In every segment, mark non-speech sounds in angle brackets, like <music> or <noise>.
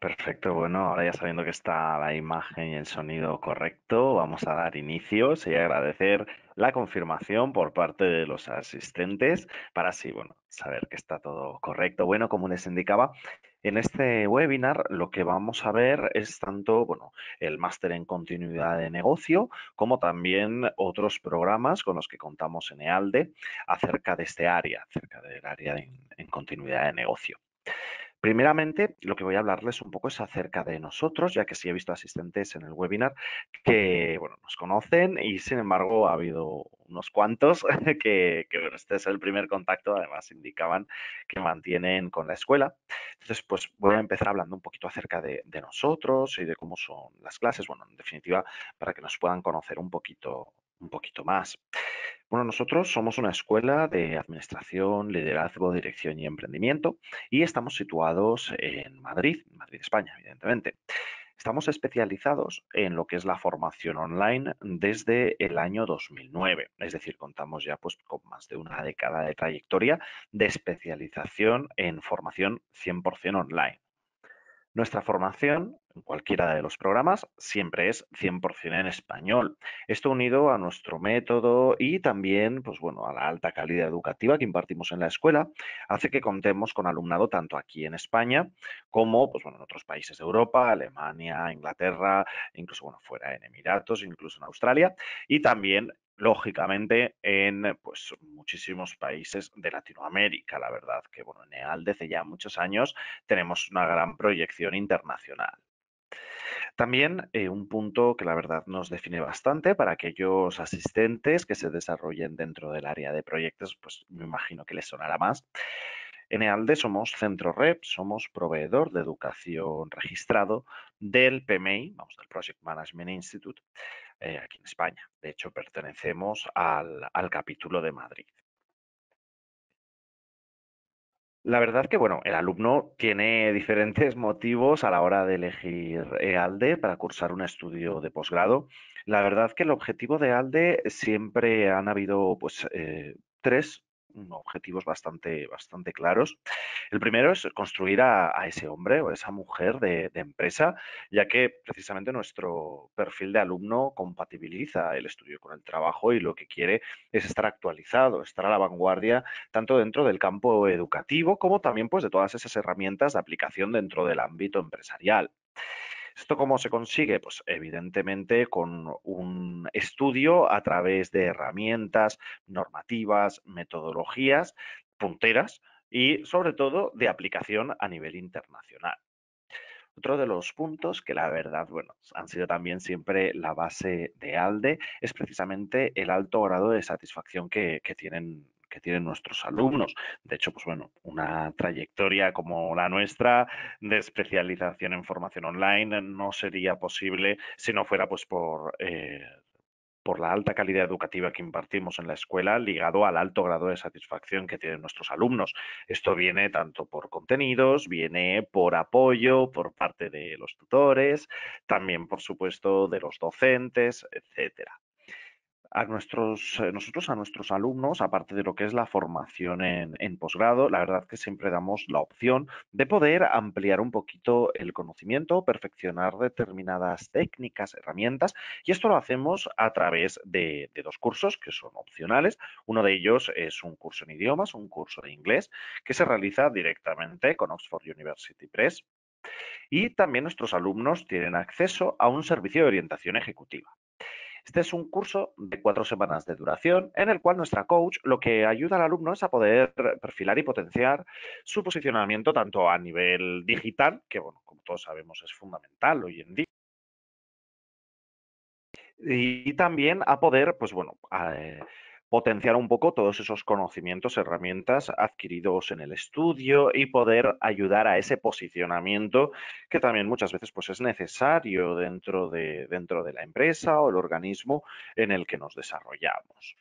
Perfecto, bueno, ahora ya sabiendo que está la imagen y el sonido correcto, vamos a dar inicios y agradecer la confirmación por parte de los asistentes para así, bueno, saber que está todo correcto. Bueno, como les indicaba, en este webinar lo que vamos a ver es tanto bueno, el máster en continuidad de negocio como también otros programas con los que contamos en EALDE acerca de este área, acerca del área en continuidad de negocio. Primeramente, lo que voy a hablarles un poco es acerca de nosotros, ya que sí he visto asistentes en el webinar que, bueno, nos conocen y sin embargo ha habido unos cuantos <laughs> que, bueno, este es el primer contacto, además indicaban que mantienen con la escuela. Entonces, pues voy a empezar hablando un poquito acerca de, de nosotros y de cómo son las clases, bueno, en definitiva, para que nos puedan conocer un poquito un poquito más. Bueno, nosotros somos una escuela de administración, liderazgo, dirección y emprendimiento y estamos situados en Madrid, Madrid, España, evidentemente. Estamos especializados en lo que es la formación online desde el año 2009, es decir, contamos ya pues con más de una década de trayectoria de especialización en formación 100% online. Nuestra formación en cualquiera de los programas siempre es 100% en español. Esto unido a nuestro método y también, pues bueno, a la alta calidad educativa que impartimos en la escuela, hace que contemos con alumnado tanto aquí en España como, pues bueno, en otros países de Europa, Alemania, Inglaterra, incluso, bueno, fuera en Emiratos, incluso en Australia y también lógicamente en pues muchísimos países de Latinoamérica, la verdad que bueno, en EALDE desde ya muchos años tenemos una gran proyección internacional. También eh, un punto que la verdad nos define bastante para aquellos asistentes que se desarrollen dentro del área de proyectos, pues me imagino que les sonará más. En EALDE somos centro REP, somos proveedor de educación registrado del PMI, vamos, del Project Management Institute, eh, aquí en España. De hecho, pertenecemos al, capítulo de Madrid. La verdad que, bueno, el alumno tiene diferentes motivos a la hora de elegir eh, ALDE para cursar un estudio de posgrado. La verdad que el objetivo de ALDE siempre han habido, pues, eh, tres Mm, objetivos bastante, bastante claros. El primero es construir a, ese hombre o a esa mujer de, empresa, ya que precisamente nuestro perfil de alumno compatibiliza el estudio con el trabajo y lo que quiere es estar actualizado, estar a la vanguardia, tanto dentro del campo educativo como también pues, de todas esas herramientas de aplicación dentro del ámbito empresarial. ¿Esto cómo se consigue? Pues evidentemente con un estudio a través de herramientas, normativas, metodologías punteras y sobre todo de aplicación a nivel internacional. Otro de los puntos que la verdad, bueno, han sido también siempre la base de ALDE es precisamente el alto grado de satisfacción que, que tienen que tienen nuestros alumnos. De hecho, pues bueno, una trayectoria como la nuestra de especialización en formación online no sería posible si no fuera pues por... Eh, por la alta calidad educativa que impartimos en la escuela, ligado al alto grado de satisfacción que tienen nuestros alumnos. Esto viene tanto por contenidos, viene por apoyo por parte de los tutores, también, por supuesto, de los docentes, etcétera a nuestros, eh, nosotros a nuestros alumnos, aparte de lo que es la formación en, posgrado, la verdad que siempre damos la opción de poder ampliar un poquito el conocimiento, perfeccionar determinadas técnicas, herramientas, y esto lo hacemos a través de dos cursos que son opcionales. Uno de ellos es un curso en idiomas, un curso de inglés, que se realiza directamente con Oxford University Press. Y también nuestros alumnos tienen acceso a un servicio de orientación ejecutiva. Este es un curso de cuatro semanas de duración en el cual nuestra coach lo que ayuda al alumno es a poder perfilar y potenciar su posicionamiento tanto a nivel digital, que bueno, como todos sabemos es fundamental hoy en día, y también a poder, pues bueno, eh, potenciar un poco todos esos conocimientos, herramientas adquiridos en el estudio y poder ayudar a ese posicionamiento que también muchas veces pues, es necesario dentro de, dentro de la empresa o el organismo en el que nos desarrollamos.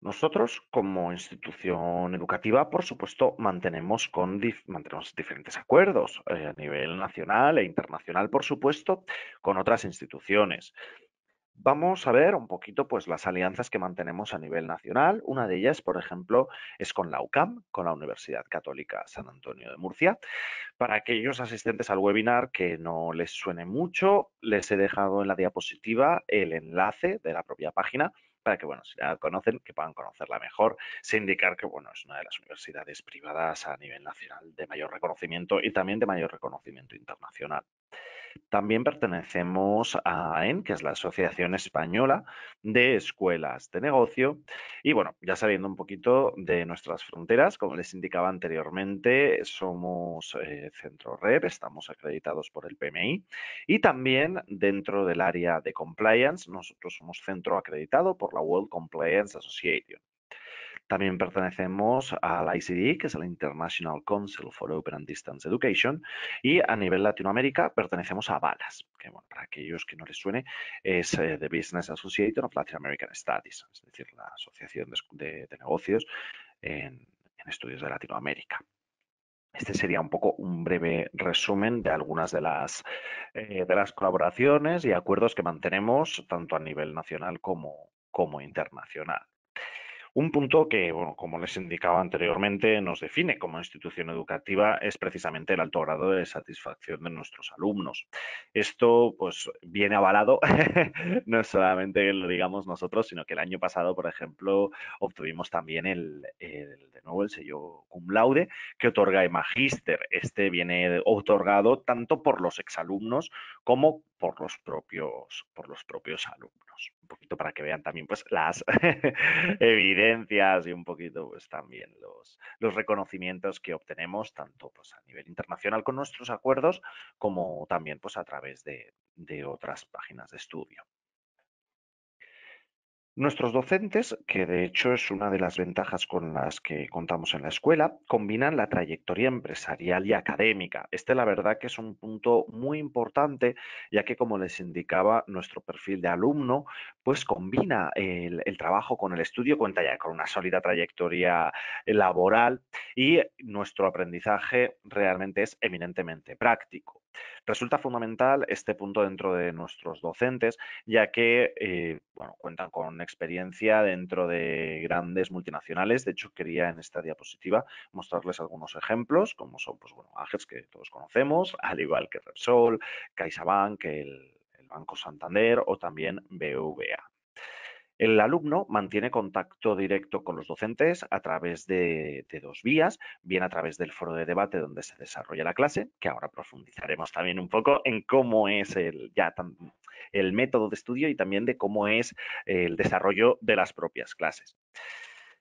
Nosotros, como institución educativa, por supuesto, mantenemos, con mantenemos diferentes acuerdos eh, a nivel nacional e internacional, por supuesto, con otras instituciones. Vamos a ver un poquito pues las alianzas que mantenemos a nivel nacional. Una de ellas, por ejemplo, es con la UCAM, con la Universidad Católica San Antonio de Murcia. Para aquellos asistentes al webinar que no les suene mucho, les he dejado en la diapositiva el enlace de la propia página para que, bueno, si la conocen, que puedan conocerla mejor, sin indicar que, bueno, es una de las universidades privadas a nivel nacional de mayor reconocimiento y también de mayor reconocimiento internacional. También pertenecemos a AEN, que es la Asociación Española de Escuelas de Negocio. Y bueno, ya sabiendo un poquito de nuestras fronteras, como les indicaba anteriormente, somos eh, Centro Rep, estamos acreditados por el PMI y también dentro del área de compliance, nosotros somos centro acreditado por la World Compliance Association. También pertenecemos a la que es el International Council for Open and Distance Education, y a nivel Latinoamérica pertenecemos a BALAS, que bueno, para aquellos que no les suene, es The eh, Business Association of Latin American Studies, es decir, la Asociación de, Negocios en, Estudios de Latinoamérica. Este sería un poco un breve resumen de algunas de las, eh, colaboraciones y acuerdos que mantenemos tanto a nivel nacional como internacional. Un punto que, bueno, como les indicaba anteriormente, nos define como institución educativa es precisamente el alto grado de satisfacción de nuestros alumnos. Esto pues viene avalado, <laughs> no solamente lo digamos nosotros, sino que el año pasado, por ejemplo, obtuvimos también el, el de nuevo el sello cum laude que otorga el magíster. Este viene otorgado tanto por los exalumnos como por los propios, por los propios alumnos. Un poquito para que vean también pues, las <laughs> evidencias y un poquito pues, también los, reconocimientos que obtenemos tanto pues, a nivel internacional con nuestros acuerdos como también a través de otras páginas de estudio. Nuestros docentes, que de hecho es una de las ventajas con las que contamos en la escuela, combinan la trayectoria empresarial y académica. Este la verdad que es un punto muy importante, ya que como les indicaba nuestro perfil de alumno, pues combina el, el trabajo con el estudio, cuenta ya con una sólida trayectoria laboral y nuestro aprendizaje realmente es eminentemente práctico. Resulta fundamental este punto dentro de nuestros docentes, ya que eh, bueno, cuentan con experiencia dentro de grandes multinacionales. De hecho, quería en esta diapositiva mostrarles algunos ejemplos, como son pues, que todos conocemos, al igual que Repsol, CaixaBank, el, el Banco Santander o también BVA. El alumno mantiene contacto directo con los docentes a través de, dos vías, bien a través del foro de debate donde se desarrolla la clase, que ahora profundizaremos también un poco en cómo es el, método de estudio y también de cómo es el desarrollo de las propias clases.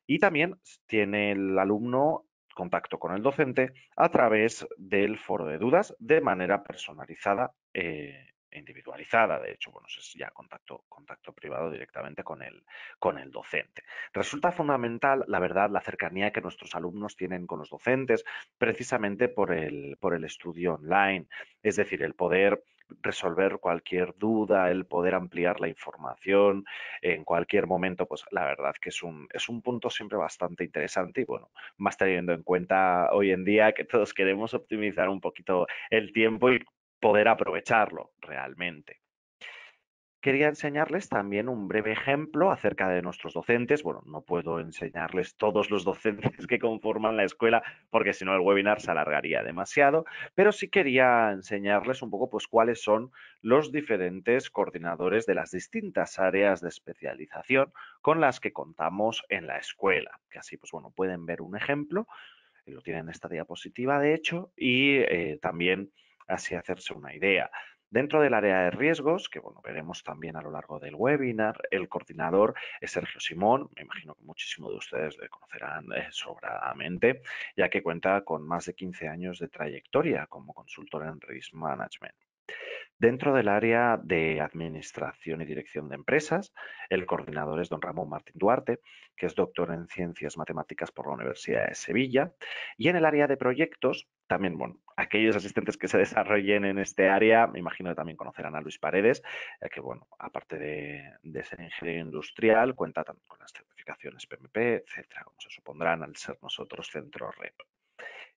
Y también tiene el alumno contacto con el docente a través del foro de dudas de manera personalizada eh, individualizada, de hecho, bueno, es ya contacto, contacto privado directamente con el, con el docente. Resulta fundamental, la verdad, la cercanía que nuestros alumnos tienen con los docentes, precisamente por el, por el estudio online, es decir, el poder resolver cualquier duda, el poder ampliar la información en cualquier momento, pues la verdad que es un, es un punto siempre bastante interesante y bueno, más teniendo en cuenta hoy en día que todos queremos optimizar un poquito el tiempo y poder aprovecharlo realmente. Quería enseñarles también un breve ejemplo acerca de nuestros docentes. Bueno, no puedo enseñarles todos los docentes <laughs> que conforman la escuela porque si no el webinar se alargaría demasiado, pero sí quería enseñarles un poco pues cuáles son los diferentes coordinadores de las distintas áreas de especialización con las que contamos en la escuela. Que así pues bueno, pueden ver un ejemplo, lo tienen en esta diapositiva de hecho y eh, también así hacerse una idea. Dentro del área de riesgos, que bueno, veremos también a lo largo del webinar, el coordinador es Sergio Simón, me imagino que muchísimos de ustedes le conocerán eh, sobradamente, ya que cuenta con más de 15 años de trayectoria como consultor en Risk Management. Dentro del área de Administración y Dirección de Empresas, el coordinador es don Ramón Martín Duarte, que es doctor en Ciencias Matemáticas por la Universidad de Sevilla. Y en el área de proyectos, también, bueno, aquellos asistentes que se <laughs> desarrollen en este área, me imagino que también conocerán a Luis Paredes, eh, que, bueno, aparte de, de ser ingeniero industrial, cuenta también con las certificaciones PMP, etcétera, como se supondrán al ser nosotros centro REP.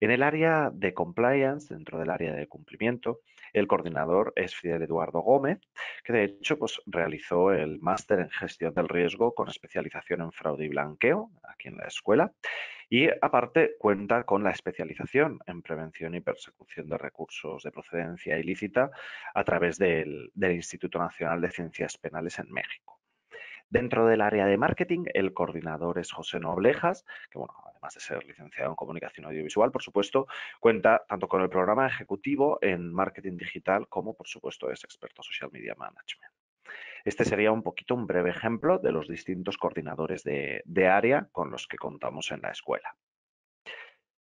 En el área de compliance, dentro del área de cumplimiento, el coordinador es Fidel Eduardo Gómez, que de hecho pues, realizó el máster en gestión del riesgo con especialización en fraude y blanqueo aquí en la escuela y aparte cuenta con la especialización en prevención y persecución de recursos de procedencia ilícita a través del Instituto Nacional de Ciencias Penales en México. Dentro del área de marketing, el coordinador es José Noblejas, que bueno, además de ser licenciado en comunicación audiovisual, por supuesto, cuenta tanto con el programa ejecutivo en marketing digital como, por supuesto, es experto en social media management. Este sería un poquito un breve ejemplo de los distintos coordinadores de área con los que contamos en la escuela.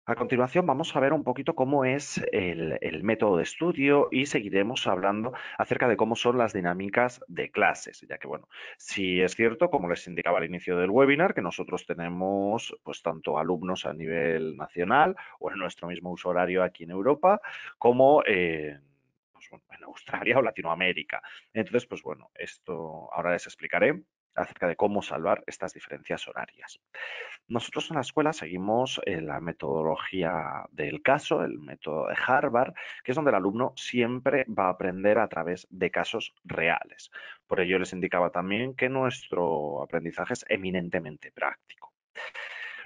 A continuación vamos a ver un poquito cómo es el, método de estudio y seguiremos hablando acerca de cómo son las dinámicas de clases, ya que bueno, si es cierto, como les indicaba al inicio del webinar, que nosotros tenemos pues tanto alumnos a nivel nacional o en nuestro mismo usuario horario aquí en Europa, como pues, en Australia o Latinoamérica. Entonces, pues bueno, esto ahora les explicaré acerca de cómo salvar estas diferencias horarias. Nosotros en la escuela seguimos eh, la metodología del caso, el método de Harvard, que es donde el alumno siempre va a aprender a través de casos reales. Por ello les indicaba también que nuestro aprendizaje es eminentemente práctico.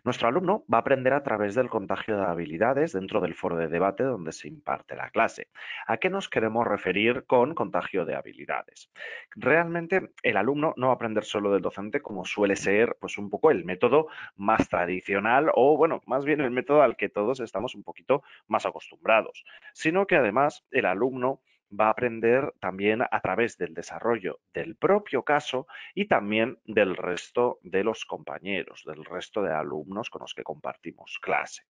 Nuestro alumno va a aprender a través del contagio de habilidades dentro del foro de debate donde se imparte la clase. ¿A qué nos queremos referir con contagio de habilidades? Realmente el alumno no va a aprender solo del docente como suele ser pues un poco el método más tradicional o bueno, más bien el método al que todos estamos un poquito más acostumbrados, sino que además el alumno va a aprender también a través del desarrollo del propio caso y también del resto de los compañeros, del resto de alumnos con los que compartimos clase.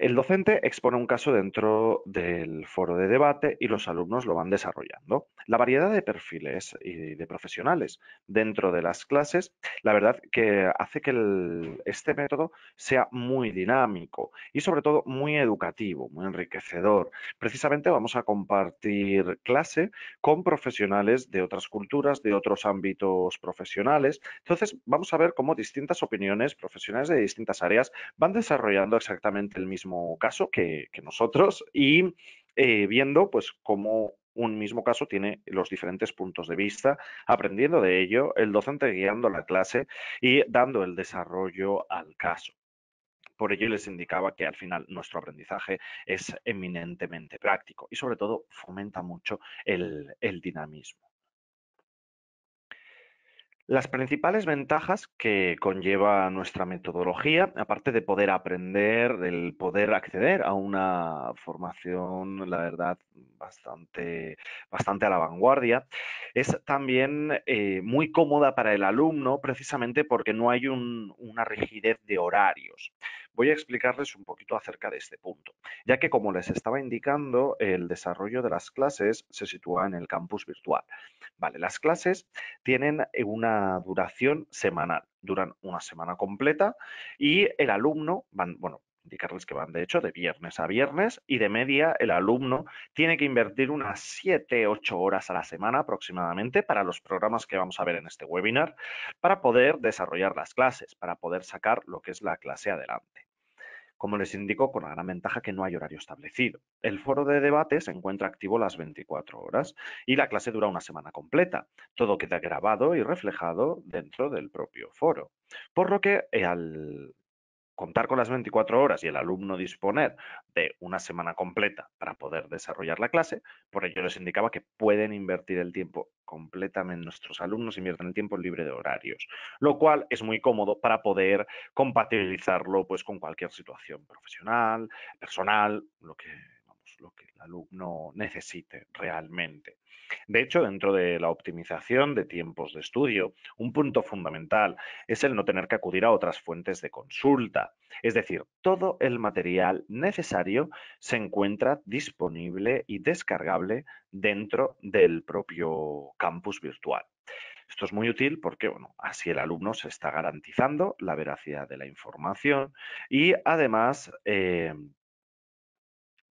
El docente expone un caso dentro del foro de debate y los alumnos lo van desarrollando. La variedad de perfiles y de profesionales dentro de las clases, la verdad que hace que este método sea muy dinámico y sobre todo muy educativo, muy enriquecedor. Precisamente vamos a compartir clase con profesionales de otras culturas, de otros ámbitos profesionales. Entonces vamos a ver cómo distintas opiniones, profesionales de distintas áreas van desarrollando exactamente el mismo caso que, nosotros y eh, viendo pues cómo un mismo caso tiene los diferentes puntos de vista, aprendiendo de ello, el docente guiando la clase y dando el desarrollo al caso. Por ello les indicaba que al final nuestro aprendizaje es eminentemente práctico y sobre todo fomenta mucho el dinamismo. Las principales ventajas que conlleva nuestra metodología, aparte de poder aprender, del poder acceder a una formación, la verdad, bastante, bastante a la vanguardia, es también eh, muy cómoda para el alumno precisamente porque no hay una rigidez de horarios voy a explicarles un poquito acerca de este punto, ya que como les estaba indicando, el desarrollo de las clases se sitúa en el campus virtual. Vale, las clases tienen eh, una duración semanal, duran una semana completa y el alumno, van, bueno, indicarles que van de hecho de viernes a viernes y de media el alumno tiene que invertir unas 7-8 horas a la semana aproximadamente para los programas que vamos a ver en este webinar para poder desarrollar las clases, para poder sacar lo que es la clase adelante como les indico, con la gran ventaja que no hay horario establecido. El foro de debate se encuentra activo las 24 horas y la clase dura una semana completa. Todo queda grabado y reflejado dentro del propio foro. Por lo que eh, al contar con las 24 horas y el alumno disponer de una semana completa para poder desarrollar la clase, por ello les indicaba que pueden invertir el tiempo completamente, nuestros alumnos invierten el tiempo libre de horarios, lo cual es muy cómodo para poder compatibilizarlo pues, con cualquier situación profesional, personal, lo que, lo que el alumno necesite realmente. De hecho, dentro de la optimización de tiempos de estudio, un punto fundamental es el no tener que acudir a otras fuentes de consulta. Es decir, todo el material necesario se encuentra disponible y descargable dentro del propio campus virtual. Esto es muy útil porque, bueno, así el alumno se está garantizando la veracidad de la información y además eh,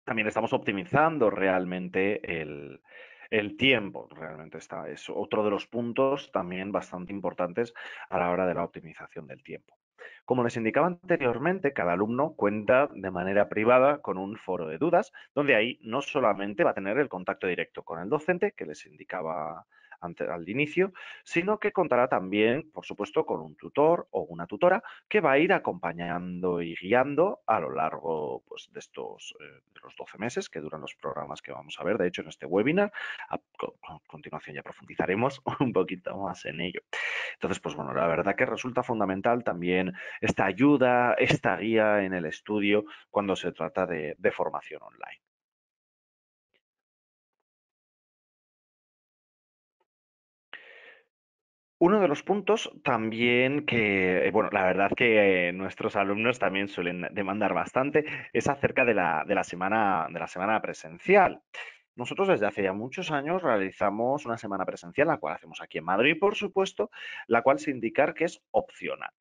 también estamos optimizando realmente el, el tiempo realmente está, es otro de los puntos también bastante importantes a la hora de la optimización del tiempo. Como les indicaba anteriormente, cada alumno cuenta de manera privada con un foro de dudas, donde ahí no solamente va a tener el contacto directo con el docente, que les indicaba al inicio, sino que contará también, por supuesto, con un tutor o una tutora que va a ir acompañando y guiando a lo largo pues, de estos eh, los 12 meses que duran los programas que vamos a ver. De hecho, en este webinar, a, continuación ya profundizaremos <laughs> un poquito más en ello. Entonces, pues bueno, la verdad que resulta fundamental también esta ayuda, esta guía en el estudio cuando se trata de formación online. Uno de los puntos también que, eh, bueno, la verdad que eh, nuestros alumnos también suelen demandar bastante es acerca de la, semana, de la semana presencial. Nosotros desde hace ya muchos años realizamos una semana presencial, la cual hacemos aquí en Madrid, por supuesto, la cual sin indicar que es opcional.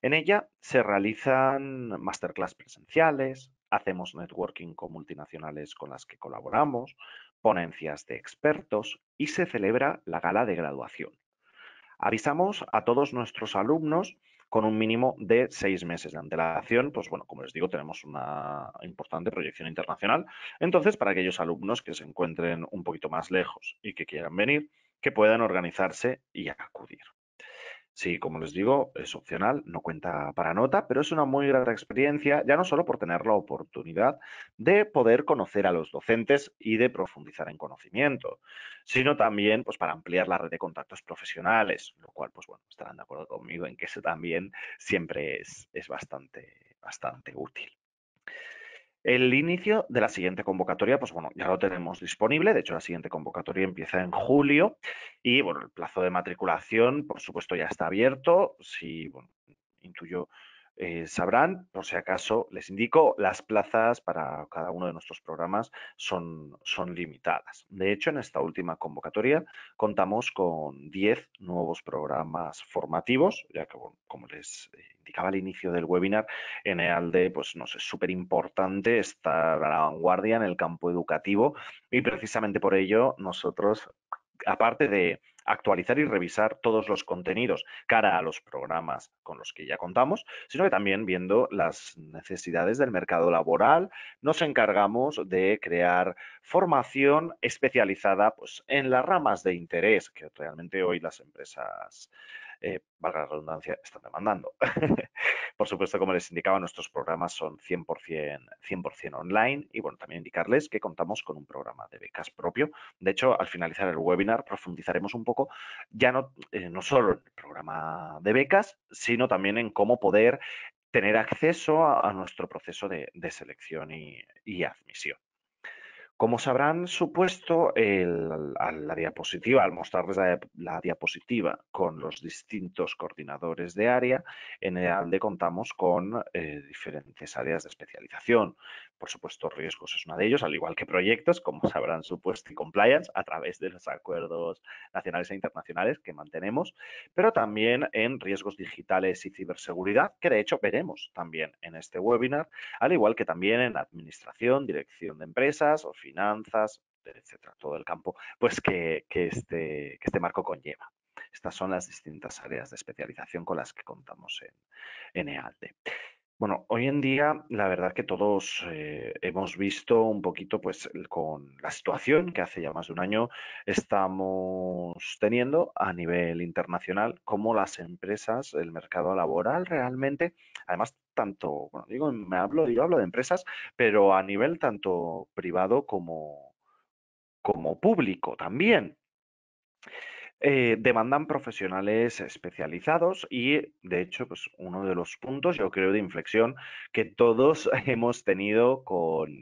En ella se realizan masterclass presenciales, hacemos networking con multinacionales con las que colaboramos, ponencias de expertos y se celebra la gala de graduación. Avisamos a todos nuestros alumnos con un mínimo de seis meses de antelación. Pues bueno, como les digo, tenemos una importante proyección internacional. Entonces, para aquellos alumnos que se encuentren un poquito más lejos y que quieran venir, que puedan organizarse y acudir. Sí, como les digo, es opcional, no cuenta para nota, pero es una muy grata experiencia, ya no solo por tener la oportunidad de poder conocer a los docentes y de profundizar en conocimiento, sino también pues, para ampliar la red de contactos profesionales, lo cual, pues bueno, estarán de acuerdo conmigo en que eso también siempre es, es bastante, bastante útil. El inicio de la siguiente convocatoria, pues bueno, ya lo tenemos disponible. De hecho, la siguiente convocatoria empieza en julio y, bueno, el plazo de matriculación, por supuesto, ya está abierto. Si, bueno, intuyo eh, sabrán, por si acaso les indico, las plazas para cada uno de nuestros programas son, son limitadas. De hecho, en esta última convocatoria contamos con 10 nuevos programas formativos, ya que, como les eh, indicaba al inicio del webinar, en EALDE pues, nos es súper importante estar a la vanguardia en el campo educativo y precisamente por ello nosotros, aparte de actualizar y revisar todos los contenidos cara a los programas con los que ya contamos, sino que también viendo las necesidades del mercado laboral, nos encargamos de crear formación especializada pues, en las ramas de interés que realmente hoy las empresas eh, valga la redundancia, están demandando. <laughs> Por supuesto, como les indicaba, nuestros programas son 100%, 100 online y bueno, también indicarles que contamos con un programa de becas propio. De hecho, al finalizar el webinar profundizaremos un poco ya no, eh, no solo en el programa de becas, sino también en cómo poder tener acceso a, nuestro proceso de, selección y admisión. Como sabrán, supuesto, la, diapositiva, al mostrarles la, diapositiva con los distintos coordinadores de área, en el ALDE contamos con eh, diferentes áreas de especialización. Por supuesto, riesgos es uno de ellos, al igual que proyectos, como sabrán supuesto y compliance, a través de los acuerdos nacionales e internacionales que mantenemos, pero también en riesgos digitales y ciberseguridad, que de hecho veremos también en este webinar, al igual que también en administración, dirección de empresas o finanzas, etcétera, todo el campo pues que, este, este marco conlleva. Estas son las distintas áreas de especialización con las que contamos en, en e bueno, hoy en día la verdad que todos eh, hemos visto un poquito pues con la situación que hace ya más de un año estamos teniendo a nivel internacional, cómo las empresas, el mercado laboral realmente, además tanto, bueno, digo, me hablo, yo hablo de empresas, pero a nivel tanto privado como, como público también. Eh, demandan profesionales especializados y, de hecho, pues uno de los puntos, yo creo, de inflexión que todos <laughs> hemos tenido con,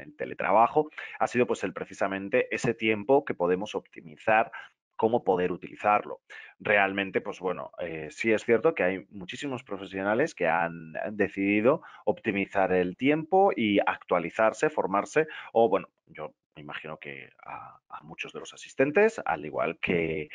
el teletrabajo ha sido pues el precisamente ese tiempo que podemos optimizar cómo poder utilizarlo. Realmente, pues bueno, eh, sí es cierto que hay muchísimos profesionales que han decidido optimizar el tiempo y actualizarse, formarse o, bueno, yo imagino que a, muchos de los asistentes, al igual que,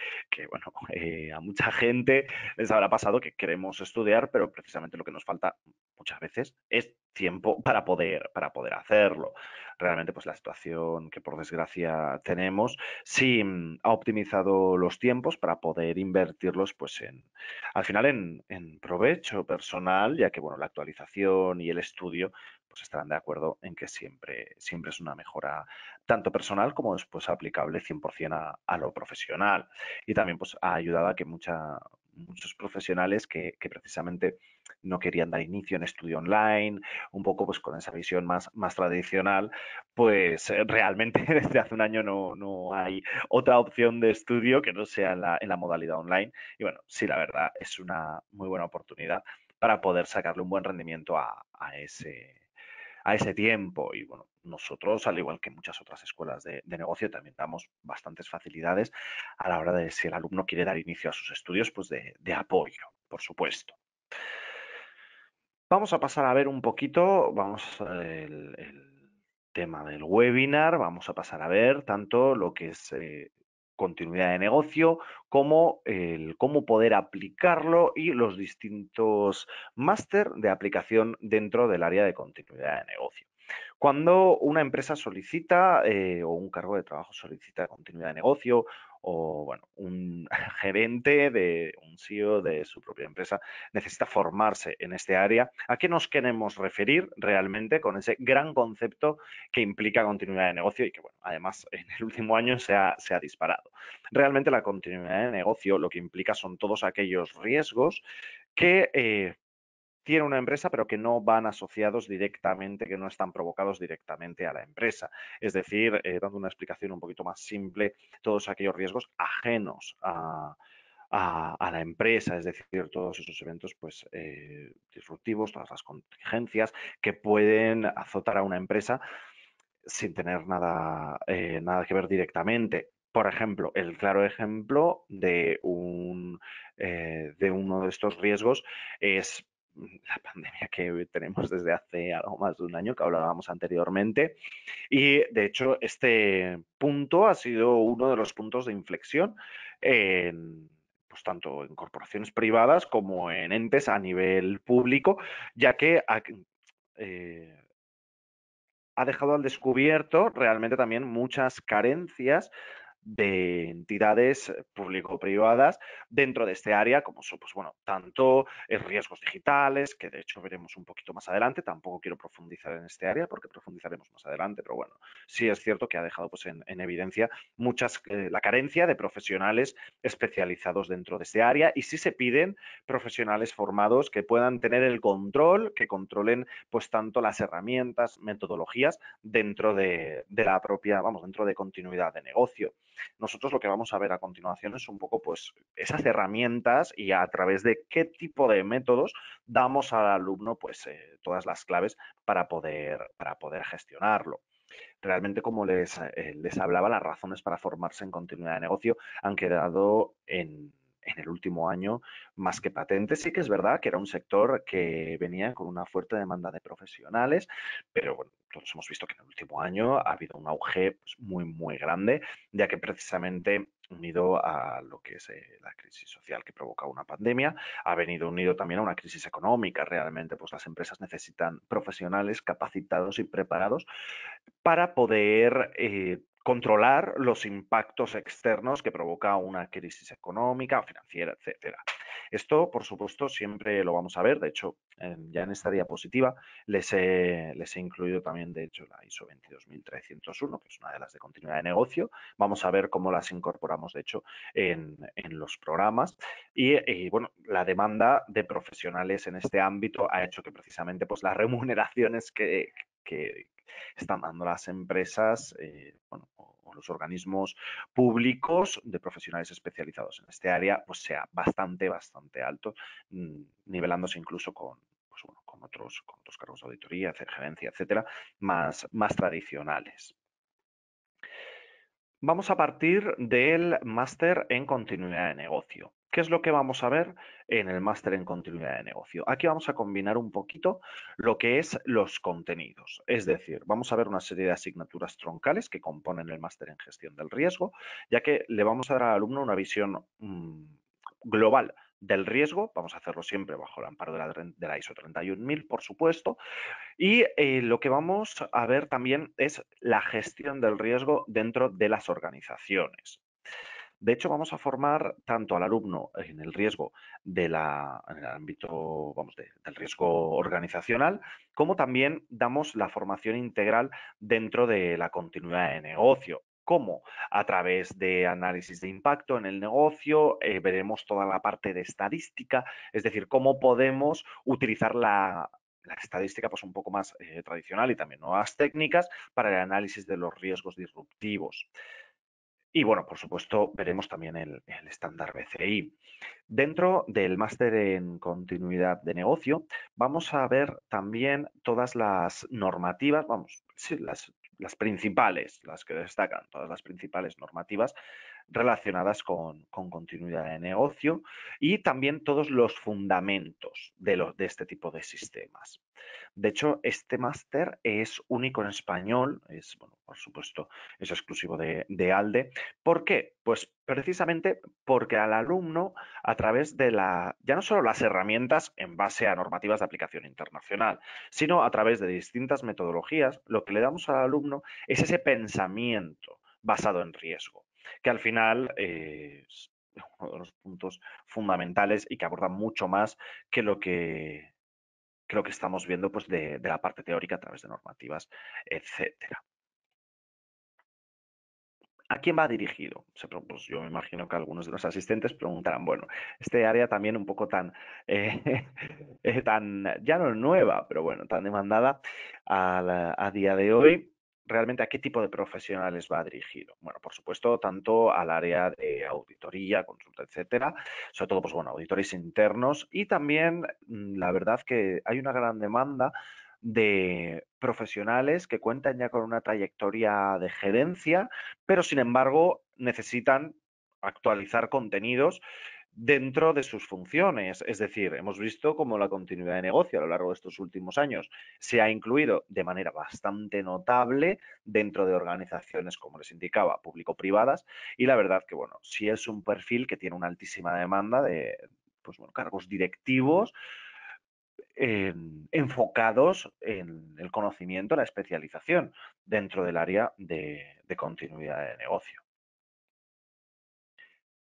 bueno, <laughs> eh, a mucha gente les habrá pasado que queremos estudiar, pero precisamente lo que nos falta muchas veces es tiempo para poder, para poder hacerlo. Realmente, pues la situación que por desgracia tenemos, sí mm, ha optimizado los tiempos para poder invertirlos, pues en, al final en, en provecho personal, ya que bueno, la actualización y el estudio pues estarán de acuerdo en que siempre, siempre es una mejora tanto personal como después aplicable 100% a, lo profesional. Y también pues ha ayudado a que muchos profesionales que, precisamente no querían dar inicio en estudio online, un poco pues con esa visión más, más tradicional, pues eh, realmente <laughs> desde hace un año no, hay otra opción de estudio que no sea en la, modalidad online. Y bueno, sí, la verdad es una muy buena oportunidad para poder sacarle un buen rendimiento a, a ese a ese tiempo. Y bueno, nosotros, al igual que muchas otras escuelas de, negocio, también damos bastantes facilidades a la hora de si el alumno quiere dar inicio a sus estudios, pues de, apoyo, por supuesto. Vamos a pasar a ver un poquito, vamos, el, el tema del webinar, vamos a pasar a ver tanto lo que es eh, continuidad de negocio, como el cómo poder aplicarlo y los distintos máster de aplicación dentro del área de continuidad de negocio. Cuando una empresa solicita eh, o un cargo de trabajo solicita continuidad de negocio o bueno, un <laughs> gerente de un CEO de su propia empresa necesita formarse en este área. ¿A qué nos queremos referir realmente con ese gran concepto que implica continuidad de negocio y que, bueno, además en el último año se ha, disparado? Realmente la continuidad de negocio lo que implica son todos aquellos riesgos que eh, tiene una empresa, pero que no van asociados directamente, que no están provocados directamente a la empresa. Es decir, eh, dando una explicación un poquito más simple, todos aquellos riesgos ajenos a, a, la empresa, es decir, todos esos eventos pues, eh, disruptivos, todas las contingencias que pueden azotar a una empresa sin tener nada, eh, nada que ver directamente por ejemplo, el claro ejemplo de, un, de uno de estos riesgos es la pandemia que tenemos desde hace algo más de un año, que hablábamos anteriormente. Y de hecho, este punto ha sido uno de los puntos de inflexión en, pues, tanto en corporaciones privadas como en entes a nivel público, ya que ha eh, dejado al descubierto realmente también muchas carencias de entidades público-privadas dentro de este área, como son, pues bueno, tanto eh, riesgos digitales, que de hecho veremos un poquito más adelante, tampoco quiero profundizar en este área porque profundizaremos más adelante, pero bueno, sí es cierto que ha dejado pues en, evidencia muchas, eh, la carencia de profesionales especializados dentro de este área y sí se piden profesionales formados que puedan tener el control, que controlen pues tanto las herramientas, metodologías dentro de, de la propia, vamos, dentro de continuidad de negocio. Nosotros lo que vamos a ver a continuación es un poco pues esas herramientas y a través de qué tipo de métodos damos al alumno pues eh, todas las claves para poder, para poder gestionarlo realmente como les, eh, les, hablaba, las razones para formarse en continuidad de negocio han quedado en, en el último año más que patente. Sí que es verdad que era un sector que venía con una fuerte demanda de profesionales, pero bueno, todos hemos visto que en el último año ha habido un auge pues, muy, muy grande, ya que precisamente unido a lo que es eh, la crisis social que provoca una pandemia, ha venido unido también a una crisis económica. Realmente, pues las empresas necesitan profesionales capacitados y preparados para poder eh, controlar los impactos externos que provoca una crisis económica, financiera, etcétera. Esto, por supuesto, siempre lo vamos a ver. De hecho, ya en esta diapositiva les he, he incluido también, de hecho, la ISO 22301, que es una de las de continuidad de negocio. Vamos a ver cómo las incorporamos, de hecho, en, los programas. Y, bueno, la demanda de profesionales en este ámbito ha hecho que precisamente pues, las remuneraciones que, están dando las empresas eh, o los organismos públicos de profesionales especializados en este área, pues sea bastante, bastante alto, mm, nivelándose incluso pues con, otros, cargos de auditoría, gerencia, etcétera, más, más tradicionales. Vamos a partir del máster en continuidad de negocio. ¿Qué es lo que vamos a ver en el máster en continuidad de negocio? Aquí vamos a combinar un poquito lo que es los contenidos. Es decir, vamos a ver una serie de asignaturas troncales que componen el máster en gestión del riesgo, ya que le vamos a dar al alumno una visión mm, global del riesgo, vamos a hacerlo siempre bajo el amparo de la, ISO 31000, por supuesto, y eh, lo que vamos a ver también es la gestión del riesgo dentro de las organizaciones. De hecho, vamos a formar tanto al alumno en el riesgo en el ámbito, del riesgo organizacional, como también damos la formación integral dentro de la continuidad de negocio. ¿Cómo? A través de análisis de impacto en el negocio, eh, veremos toda la parte de estadística, es decir, cómo podemos utilizar la, estadística pues, un poco más eh, tradicional y también nuevas técnicas para el análisis de los riesgos disruptivos. Y bueno, por supuesto, veremos también el, estándar BCI. Dentro del máster en continuidad de negocio, vamos a ver también todas las normativas, vamos, las principales, las que destacan, todas las principales normativas relacionadas con, continuidad de negocio y también todos los fundamentos de, de este tipo de sistemas. De hecho, este máster es único en español, es, bueno, por supuesto, es exclusivo de, de, ALDE. ¿Por qué? Pues precisamente porque al alumno, a través de la, ya no solo las herramientas en base a normativas de aplicación internacional, sino a través de distintas metodologías, lo que le damos al alumno es ese pensamiento basado en riesgo que al final eh, es uno de los puntos fundamentales y que aborda mucho más que lo que, que estamos viendo pues, de, la parte teórica a través de normativas, etcétera. ¿A quién va dirigido? Pues yo me imagino que algunos de los asistentes preguntarán, bueno, este área también un poco tan, eh, <laughs> eh, tan ya no nueva, pero bueno, tan demandada a día de hoy realmente a qué tipo de profesionales va dirigido. Bueno, por supuesto, tanto al área de auditoría, consulta, etcétera, sobre todo, pues bueno, auditores internos y también mm, la verdad que hay una gran demanda de profesionales que cuentan ya con una trayectoria de gerencia, pero sin embargo necesitan actualizar contenidos dentro de sus funciones. Es decir, hemos visto cómo la continuidad de negocio a lo largo de estos últimos años se ha incluido de manera bastante notable dentro de organizaciones, como les indicaba, público-privadas. Y la verdad que, bueno, sí es un perfil que tiene una altísima demanda de pues cargos directivos. enfocados en el conocimiento, la especialización dentro del área de continuidad de negocio.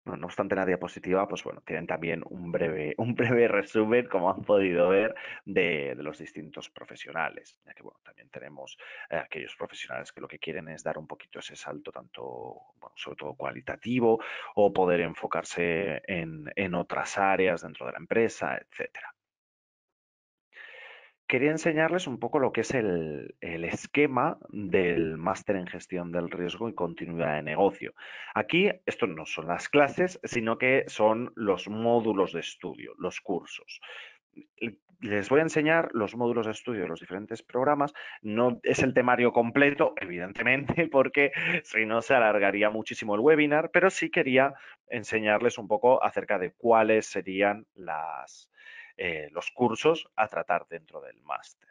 No, obstante la diapositiva, pues bueno, tienen también un breve, <laughs> un breve resumen, como han podido ver, de, los distintos profesionales, ya que bueno, también tenemos aquellos profesionales que lo que quieren es dar un poquito ese salto, tanto, bueno, sobre todo cualitativo, o poder enfocarse en, en otras áreas dentro de la empresa, etcétera quería enseñarles un poco lo que es el, esquema del máster en gestión del riesgo y continuidad de negocio. Aquí, esto no son las clases, sino que son los módulos de estudio, los cursos les voy a enseñar los módulos de estudio de los diferentes programas. No es el temario completo, evidentemente, <laughs> porque si no se alargaría muchísimo el webinar, pero sí quería enseñarles un poco acerca de cuáles serían las, eh, los cursos a tratar dentro del máster.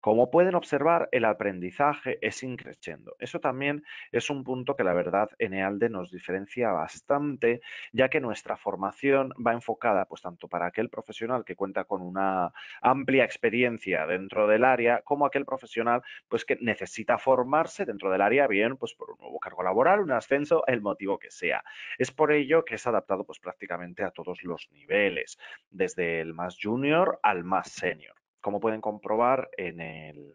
Como pueden observar, el aprendizaje es increciendo. Eso también es un punto que la verdad en EALDE nos diferencia bastante, ya que nuestra formación va enfocada pues tanto para aquel profesional que cuenta con una amplia experiencia dentro del área, como aquel profesional pues que necesita formarse dentro del área, bien pues por un nuevo cargo laboral, un ascenso, el motivo que sea. Es por ello que es adaptado pues prácticamente a todos los niveles, desde el más junior al más senior como pueden comprobar en,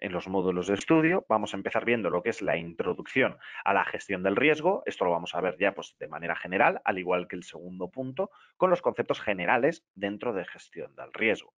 los módulos de estudio, vamos a empezar viendo lo que es la introducción a la gestión del riesgo. Esto lo vamos a ver ya pues, de manera general, al igual que el segundo punto, con los conceptos generales dentro de gestión del riesgo.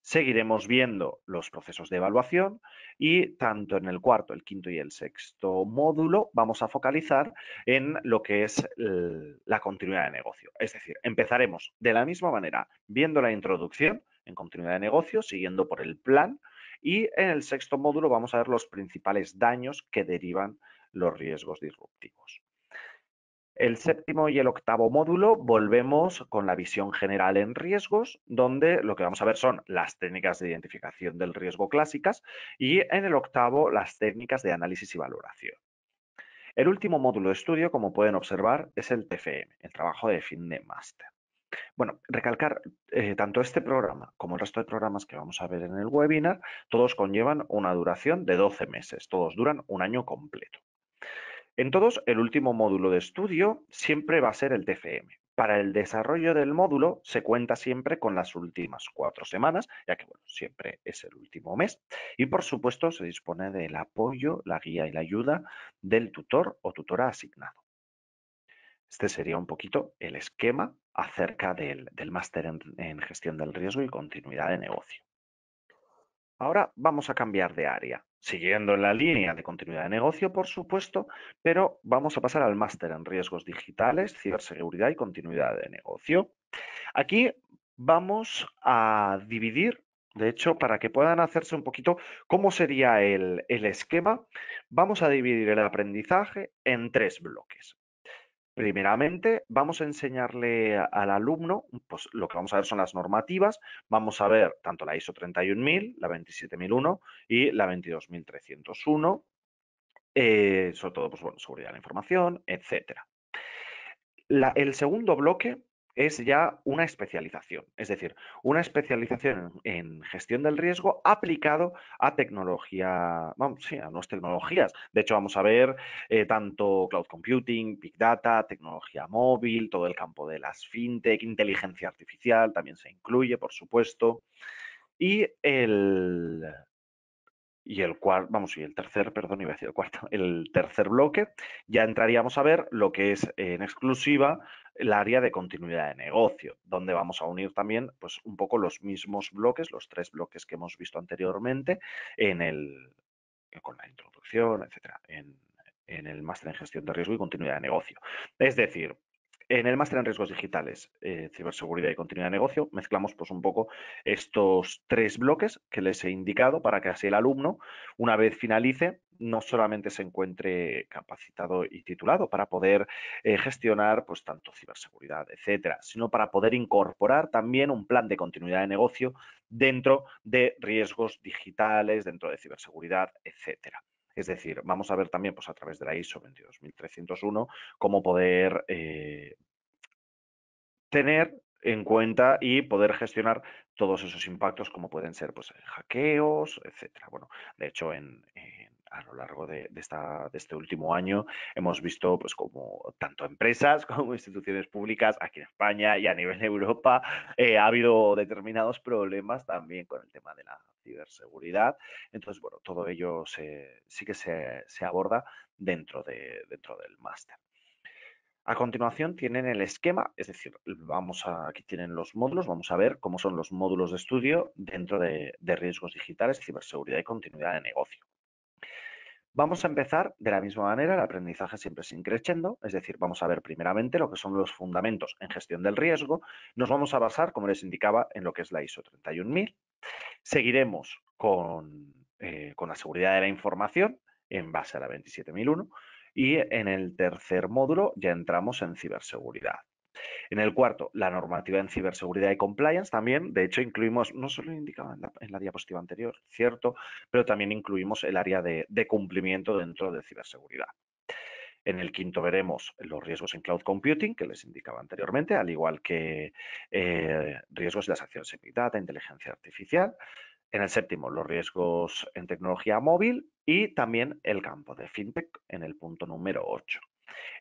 Seguiremos viendo los procesos de evaluación y tanto en el cuarto, el quinto y el sexto módulo vamos a focalizar en lo que es la continuidad de negocio. Es decir, empezaremos de la misma manera viendo la introducción, en continuidad de negocio, siguiendo por el plan. Y en el sexto módulo vamos a ver los principales daños que derivan los riesgos disruptivos. El séptimo y el octavo módulo volvemos con la visión general en riesgos, donde lo que vamos a ver son las técnicas de identificación del riesgo clásicas y en el octavo las técnicas de análisis y valoración. El último módulo de estudio, como pueden observar, es el TFM, el trabajo de fin de máster. Bueno, recalcar, eh, tanto este programa como el resto de programas que vamos a ver en el webinar, todos conllevan una duración de 12 meses, todos duran un año completo. En todos, el último módulo de estudio siempre va a ser el TFM. Para el desarrollo del módulo se cuenta siempre con las últimas cuatro semanas, ya que bueno, siempre es el último mes. Y por supuesto se dispone del apoyo, la guía y la ayuda del tutor o tutora asignado. Este sería un poquito el esquema acerca del, máster en, gestión del riesgo y continuidad de negocio. Ahora vamos a cambiar de área, siguiendo la línea de continuidad de negocio, por supuesto, pero vamos a pasar al máster en riesgos digitales, ciberseguridad y continuidad de negocio. Aquí vamos a dividir, de hecho, para que puedan hacerse un poquito cómo sería el esquema, vamos a dividir el aprendizaje en tres bloques. Primeramente, vamos a enseñarle al alumno, pues lo que vamos a ver son las normativas, vamos a ver tanto la ISO 31000, la 27001 y la 22301, eh, sobre todo, pues bueno, seguridad de la información, etcétera. el segundo bloque es ya una especialización, es decir, una especialización en gestión del riesgo aplicado a tecnología, vamos, sí, a nuevas tecnologías. De hecho, vamos a ver eh, tanto cloud computing, big data, tecnología móvil, todo el campo de las fintech, inteligencia artificial también se incluye, por supuesto. Y el, y el cuarto, vamos, y el tercer, perdón, iba cuarto, <laughs> el tercer bloque, ya entraríamos a ver lo que es en exclusiva el área de continuidad de negocio, donde vamos a unir también pues un poco los mismos bloques, los tres bloques que hemos visto anteriormente en el con la introducción, etcétera, en, en el máster en gestión de riesgo y continuidad de negocio. Es decir, en el máster en riesgos digitales, eh, ciberseguridad y continuidad de negocio, mezclamos pues un poco estos tres bloques que les he indicado para que así el alumno, una vez finalice, no solamente se encuentre capacitado y titulado para poder eh, gestionar pues tanto ciberseguridad, etcétera, sino para poder incorporar también un plan de continuidad de negocio dentro de riesgos digitales, dentro de ciberseguridad, etcétera. Es decir, vamos a ver también pues, a través de la ISO 22301 cómo poder eh, tener en cuenta y poder gestionar todos esos impactos como pueden ser pues, hackeos, etcétera. Bueno, de hecho, en a lo largo de, este último año hemos visto pues como tanto empresas <laughs> como instituciones públicas aquí en España y a nivel de <laughs> Europa eh, ha habido determinados problemas también con el tema de la ciberseguridad. Entonces, bueno, todo ello sí que se, aborda dentro, del máster. A continuación tienen el esquema, es decir, vamos a, aquí tienen los módulos, vamos a ver cómo son los módulos de estudio dentro de riesgos digitales, ciberseguridad y continuidad de negocio. Vamos a empezar de la misma manera, el aprendizaje siempre sin creciendo, es decir, vamos a ver primeramente lo que son los fundamentos en gestión del riesgo, nos vamos a basar, como les indicaba, en lo que es la ISO 31000, seguiremos con, eh, con la seguridad de la información en base a la 27001 y en el tercer módulo ya entramos en ciberseguridad. En el cuarto, la normativa en ciberseguridad y compliance también. De hecho, incluimos, no solo indicaba en la, diapositiva anterior, cierto, pero también incluimos el área de, cumplimiento dentro de ciberseguridad. En el quinto veremos los riesgos en cloud computing, que les indicaba anteriormente, al igual que eh, riesgos en las acciones en inteligencia artificial. En el séptimo, los riesgos en tecnología móvil y también el campo de FinTech en el punto número 8.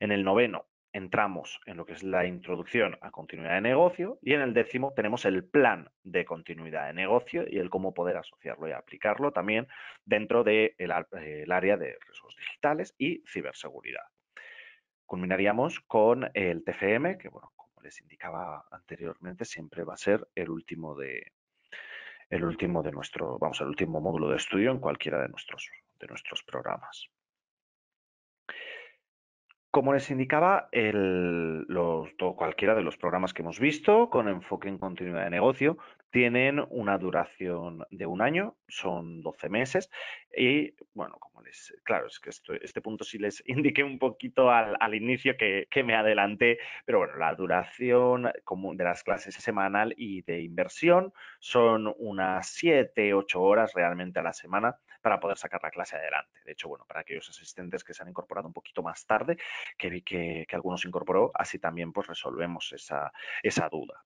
En el noveno, entramos en lo que es la introducción a continuidad de negocio y en el décimo tenemos el plan de continuidad de negocio y el cómo poder asociarlo y aplicarlo también dentro del área de riesgos digitales y ciberseguridad. Culminaríamos con el TFM, que bueno, como les indicaba anteriormente, siempre va a ser el último de el último de nuestro, vamos, último módulo de estudio en cualquiera de nuestros de nuestros programas como les indicaba, cualquiera de los programas que hemos visto con enfoque en continuidad de negocio tienen una duración de un año, son 12 meses y bueno, como les, claro, es que este punto sí les <laughs> indiqué un poquito al, inicio que, me adelanté, pero bueno, la duración de las clases semanal y de inversión son unas 7, 8 horas realmente a la semana para poder sacar la clase adelante. De hecho, bueno, para aquellos asistentes que se han incorporado un poquito más tarde, que vi que, algunos incorporó, así también pues resolvemos esa duda.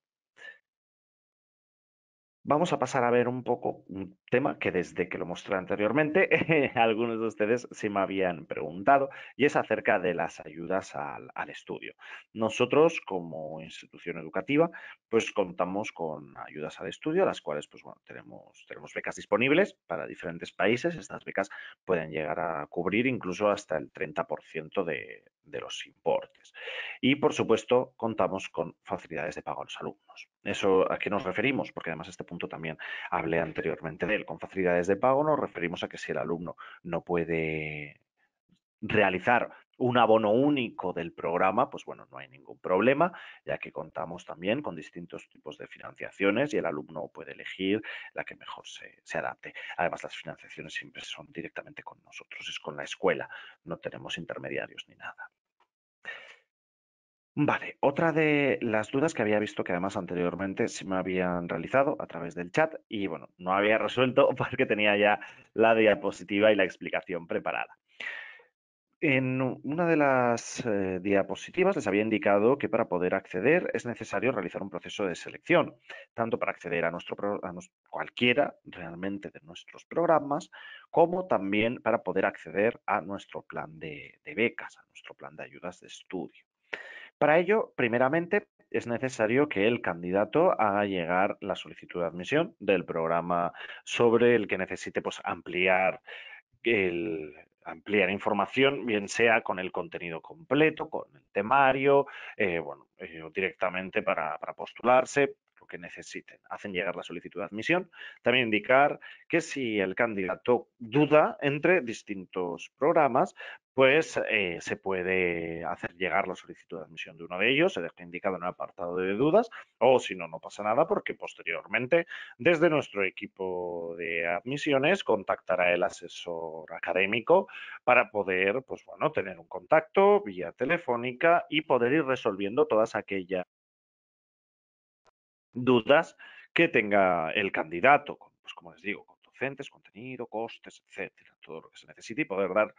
Vamos a pasar a ver un poco un tema que desde que lo mostré anteriormente, <laughs> algunos de ustedes sí me habían preguntado, y es acerca de las ayudas al, estudio. Nosotros, como institución educativa, pues contamos con ayudas al estudio, las cuales pues bueno, tenemos, becas disponibles para diferentes países. Estas becas pueden llegar a cubrir incluso hasta el 30% de los importes. Y, por supuesto, contamos con facilidades de pago a los alumnos. Eso, ¿A qué nos referimos? Porque además este punto también hablé anteriormente de él. Con facilidades de pago nos referimos a que si el alumno no puede realizar un abono único del programa, pues bueno, no hay ningún problema, ya que contamos también con distintos tipos de financiaciones y el alumno puede elegir la que mejor se, adapte. Además, las financiaciones siempre son directamente con nosotros, es con la escuela, no tenemos intermediarios ni nada. Vale, otra de las dudas que había visto que además anteriormente se me habían realizado a través del chat y bueno, no había <laughs> resuelto porque tenía ya la diapositiva y la explicación preparada. En una de las eh, diapositivas les había indicado que para poder acceder es necesario realizar un proceso de selección, tanto para acceder a, nuestro, cualquiera realmente de nuestros programas, como también para poder acceder a nuestro plan de becas, a nuestro plan de ayudas de estudio. Para ello, primeramente, es necesario que el candidato haga llegar la solicitud de admisión del programa sobre el que necesite pues, ampliar ampliar información, bien sea con el contenido completo, con el temario, eh, bueno, eh, directamente para, postularse, que necesiten. Hacen llegar la solicitud de admisión. También indicar que si el candidato duda entre distintos programas, pues eh, se puede hacer llegar la solicitud de admisión de uno de ellos, se deja indicado en el apartado de dudas, o si no, no pasa nada, porque posteriormente desde nuestro equipo de admisiones contactará el asesor académico para poder, pues bueno, tener un contacto vía telefónica y poder ir resolviendo todas aquellas dudas que tenga el candidato, pues como les digo, con docentes, contenido, costes, etcétera, todo lo que se necesite y poder dar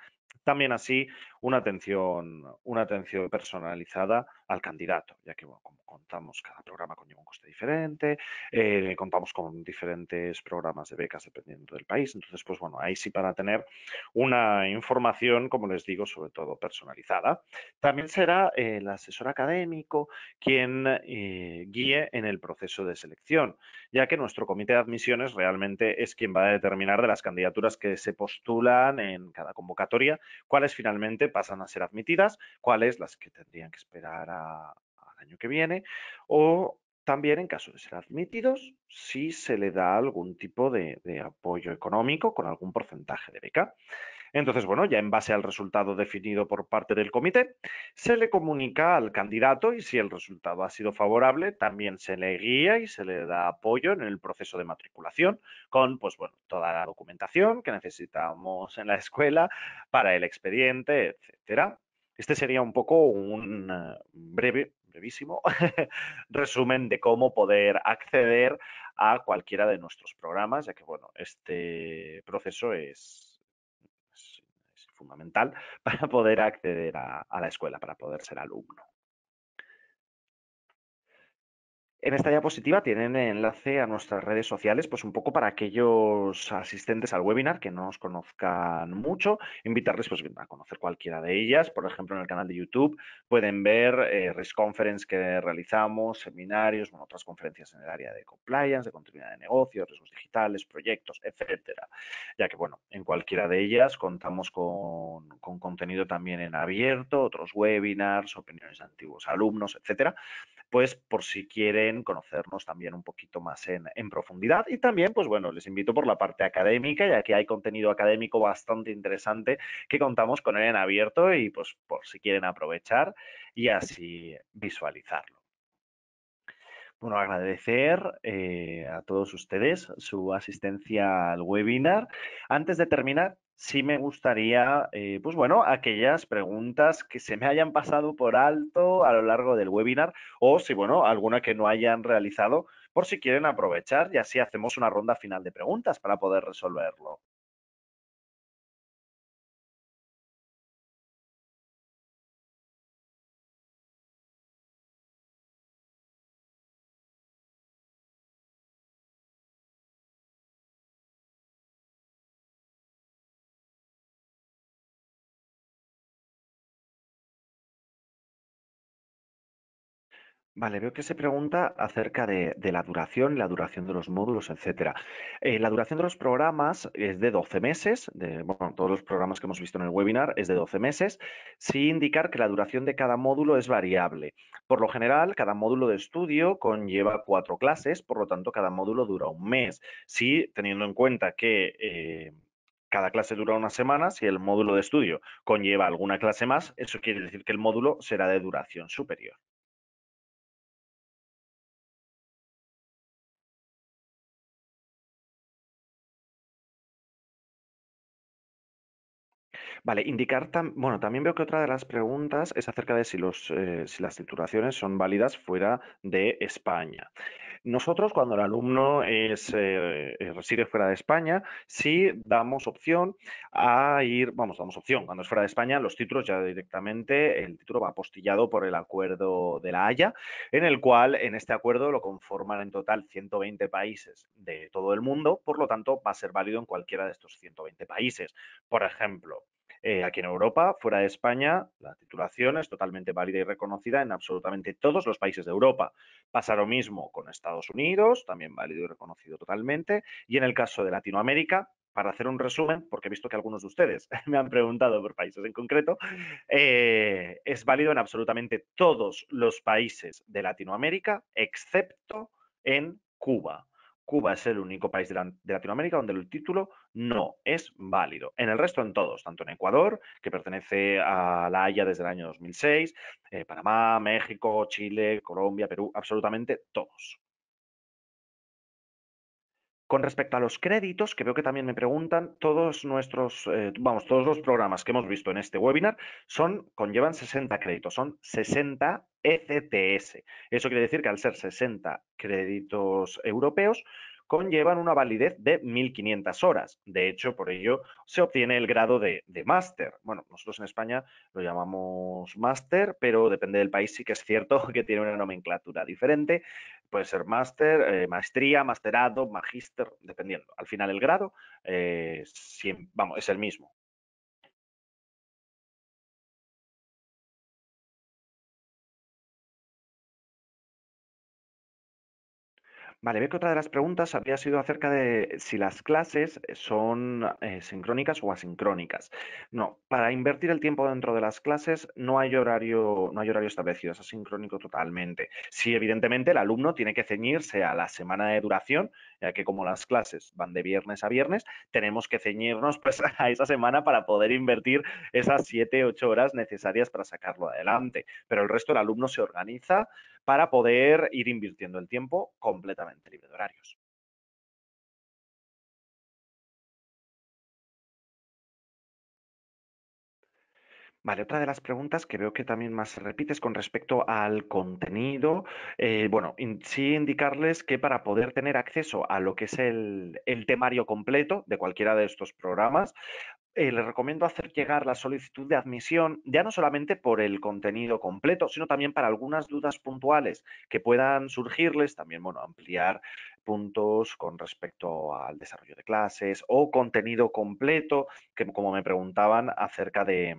también así una atención, una atención personalizada al candidato, ya que como contamos, cada programa conlleva un coste diferente, eh, contamos con diferentes programas de becas dependiendo del país, entonces pues bueno, ahí sí para tener una información, como les digo, sobre todo personalizada. También será eh, el asesor académico quien eh, guíe en el proceso de selección, ya que nuestro comité de admisiones realmente es quien va a determinar de las candidaturas que se postulan en cada convocatoria, cuáles finalmente pasan a ser admitidas, cuáles las que tendrían que esperar a al año que viene, o también en caso de ser admitidos, si se le da algún tipo de, de apoyo económico con algún porcentaje de beca. Entonces, bueno, ya en base al resultado definido por parte del comité, se le comunica al candidato y si el resultado ha sido favorable, también se le guía y se le da apoyo en el proceso de matriculación con, pues bueno, toda la documentación que necesitamos en la escuela para el expediente, etcétera. Este sería un poco un eh, breve, brevísimo <laughs> resumen de cómo poder acceder a cualquiera de nuestros programas, ya que bueno, este proceso es, fundamental <laughs> para poder acceder a la escuela, para poder ser alumno. En esta diapositiva tienen enlace a nuestras redes sociales, pues un poco para aquellos asistentes al webinar que no nos conozcan mucho, invitarles pues, a conocer cualquiera de ellas. Por ejemplo, en el canal de YouTube pueden ver eh, Risk Conference que realizamos, seminarios, bueno, otras conferencias en el área de compliance, de continuidad de negocios, riesgos digitales, proyectos, etcétera. Ya que, bueno, en cualquiera de ellas contamos con, con contenido también en abierto, otros webinars, opiniones de antiguos alumnos, etcétera. Pues por si quieren conocernos también un poquito más en, profundidad. Y también, pues bueno, les invito por la parte académica, ya que hay contenido académico bastante interesante que contamos con él en abierto y pues por si quieren aprovechar y así visualizarlo. Bueno, agradecer eh, a todos ustedes su asistencia al webinar. Antes de terminar, sí me gustaría, eh, pues bueno, aquellas preguntas que se me hayan pasado por alto a lo largo del webinar o si, bueno, alguna que no hayan realizado, por si quieren aprovechar y así hacemos una ronda final de preguntas para poder resolverlo. Vale, veo que se pregunta acerca de, la duración, la duración de los módulos, etcétera. Eh, la duración de los programas es de 12 meses, de, bueno, todos los programas que hemos visto en el webinar es de 12 meses, sin indicar que la duración de cada módulo es variable. Por lo general, cada módulo de estudio conlleva cuatro clases, por lo tanto, cada módulo dura un mes. Si, sí, teniendo en cuenta que eh, cada clase dura una semana, si el módulo de estudio conlleva alguna clase más, eso quiere decir que el módulo será de duración superior. Vale, indicar, bueno, también veo que otra de las preguntas es acerca de si, los, eh, las titulaciones son válidas fuera de España. Nosotros, cuando el alumno es, eh, eh, reside fuera de España, sí damos opción a ir, vamos, damos opción. Cuando es fuera de España, los títulos ya directamente, el título va apostillado por el acuerdo de la Haya, en el cual, en este acuerdo, lo conforman en total 120 países de todo el mundo, por lo tanto, va a ser válido en cualquiera de estos 120 países. Por ejemplo, eh, aquí en Europa, fuera de España, la titulación es totalmente válida y reconocida en absolutamente todos los países de Europa. Pasa lo mismo con Estados Unidos, también válido y reconocido totalmente. Y en el caso de Latinoamérica, para hacer un resumen, porque he visto que algunos de ustedes <laughs> me han preguntado por países en concreto, eh, es válido en absolutamente todos los países de Latinoamérica, excepto en Cuba. Cuba es el único país de, Latinoamérica donde el título no es válido. En el resto, en todos, tanto en Ecuador, que pertenece a la Haya desde el año 2006, eh, Panamá, México, Chile, Colombia, Perú, absolutamente todos. Con respecto a los créditos, que veo que también me preguntan, todos nuestros, eh, vamos, todos los programas que hemos visto en este webinar son, conllevan 60 créditos, son 60 ECTS. Eso quiere decir que al ser 60 créditos europeos, conllevan una validez de 1500 horas. De hecho, por ello se obtiene el grado de, máster. Bueno, nosotros en España lo llamamos máster, pero depende del país, sí que es cierto <laughs> que tiene una nomenclatura diferente. Puede ser máster, eh, maestría, masterado, magíster, dependiendo. Al final el grado eh, vamos, es el mismo. Vale, veo que otra de las preguntas había sido acerca de si las clases son eh, sincrónicas o asincrónicas. No, para invertir el tiempo dentro de las clases no hay horario, no hay horario establecido, es asincrónico totalmente. Sí, evidentemente el alumno tiene que ceñirse a la semana de duración, ya que como las clases van de viernes a viernes, tenemos que ceñirnos pues, <laughs> a esa semana para poder invertir esas 7, 8 horas necesarias para sacarlo adelante. Pero el resto del alumno se organiza para poder ir invirtiendo el tiempo completamente libre de horarios. Vale, otra de las preguntas que veo que también más se repite es con respecto al contenido. Eh, bueno, sí indicarles que para poder tener acceso a lo que es el, temario completo de cualquiera de estos programas, eh, les recomiendo hacer llegar la solicitud de admisión, ya no solamente por el contenido completo, sino también para algunas dudas puntuales que puedan surgirles, también bueno, ampliar puntos con respecto al desarrollo de clases o contenido completo, que como me preguntaban acerca de,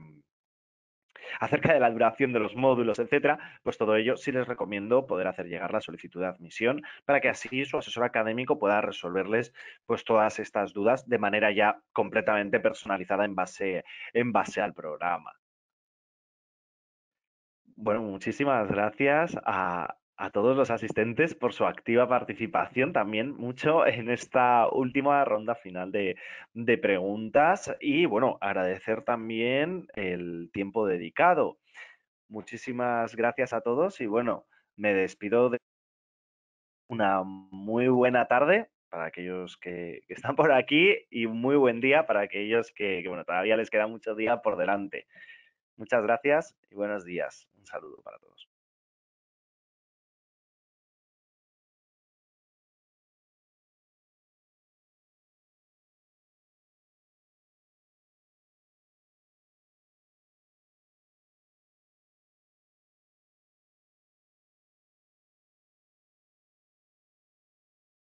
acerca de la duración de los módulos, etcétera, pues todo ello sí les recomiendo poder hacer llegar la solicitud de admisión para que así su asesor académico pueda resolverles pues todas estas dudas de manera ya completamente personalizada en base, en base al programa. Bueno, muchísimas gracias a, a todos los asistentes por su activa participación también mucho en esta última ronda final de, preguntas y bueno, agradecer también el tiempo dedicado. Muchísimas gracias a todos y bueno, me despido de una muy buena tarde para aquellos que, están por aquí y un muy buen día para aquellos que, que bueno, todavía les queda mucho día por delante. Muchas gracias y buenos días. Un saludo para todos.